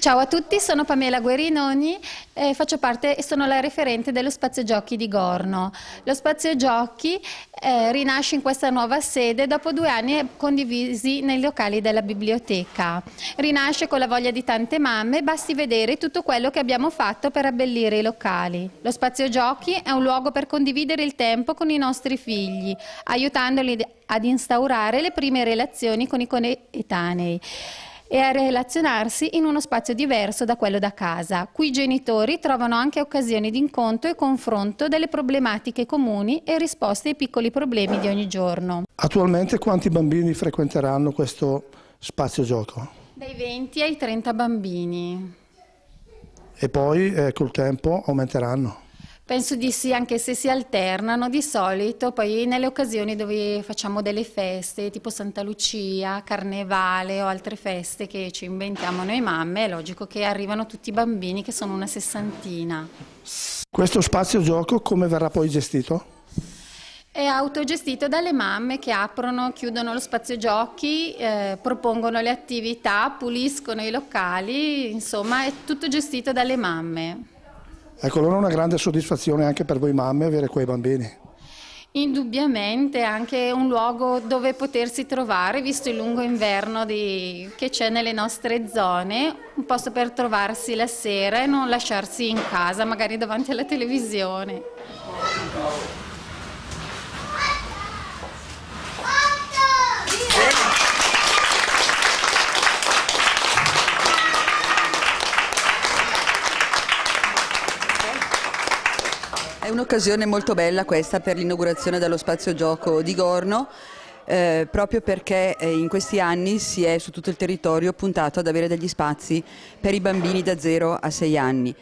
Ciao a tutti, sono Pamela Guerinoni eh, e parte, sono la referente dello Spazio Giochi di Gorno. Lo Spazio Giochi eh, rinasce in questa nuova sede dopo due anni condivisi nei locali della biblioteca. Rinasce con la voglia di tante mamme, basti vedere tutto quello che abbiamo fatto per abbellire i locali. Lo Spazio Giochi è un luogo per condividere il tempo con i nostri figli, aiutandoli ad instaurare le prime relazioni con i coetanei e a relazionarsi in uno spazio diverso da quello da casa. Qui i genitori trovano anche occasioni di incontro e confronto delle problematiche comuni e risposte ai piccoli problemi di ogni giorno. Attualmente quanti bambini frequenteranno questo spazio gioco? Dai 20 ai 30 bambini. E poi eh, col tempo aumenteranno? Penso di sì, anche se si alternano di solito, poi nelle occasioni dove facciamo delle feste, tipo Santa Lucia, Carnevale o altre feste che ci inventiamo noi mamme, è logico che arrivano tutti i bambini che sono una sessantina. Questo spazio gioco come verrà poi gestito? È autogestito dalle mamme che aprono, chiudono lo spazio giochi, eh, propongono le attività, puliscono i locali, insomma è tutto gestito dalle mamme. Ecco, allora è una grande soddisfazione anche per voi mamme avere quei bambini. Indubbiamente anche un luogo dove potersi trovare, visto il lungo inverno di... che c'è nelle nostre zone, un posto per trovarsi la sera e non lasciarsi in casa, magari davanti alla televisione. È un'occasione molto bella questa per l'inaugurazione dello spazio gioco di Gorno. Eh, proprio perché eh, in questi anni si è su tutto il territorio puntato ad avere degli spazi per i bambini da 0 a 6 anni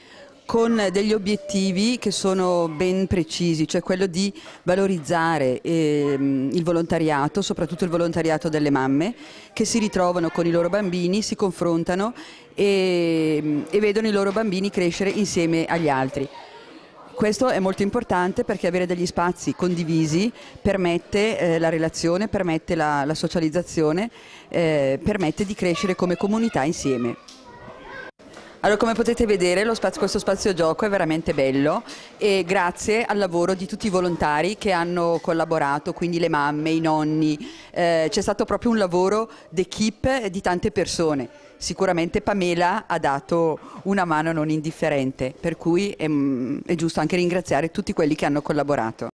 con degli obiettivi che sono ben precisi, cioè quello di valorizzare ehm, il volontariato, soprattutto il volontariato delle mamme, che si ritrovano con i loro bambini, si confrontano e, ehm, e vedono i loro bambini crescere insieme agli altri. Questo è molto importante perché avere degli spazi condivisi permette eh, la relazione, permette la, la socializzazione, eh, permette di crescere come comunità insieme. Allora, come potete vedere, spazio, questo spazio gioco è veramente bello e grazie al lavoro di tutti i volontari che hanno collaborato, quindi le mamme, i nonni, eh, c'è stato proprio un lavoro d'equipe di tante persone. Sicuramente Pamela ha dato una mano non indifferente, per cui è, mm, è giusto anche ringraziare tutti quelli che hanno collaborato.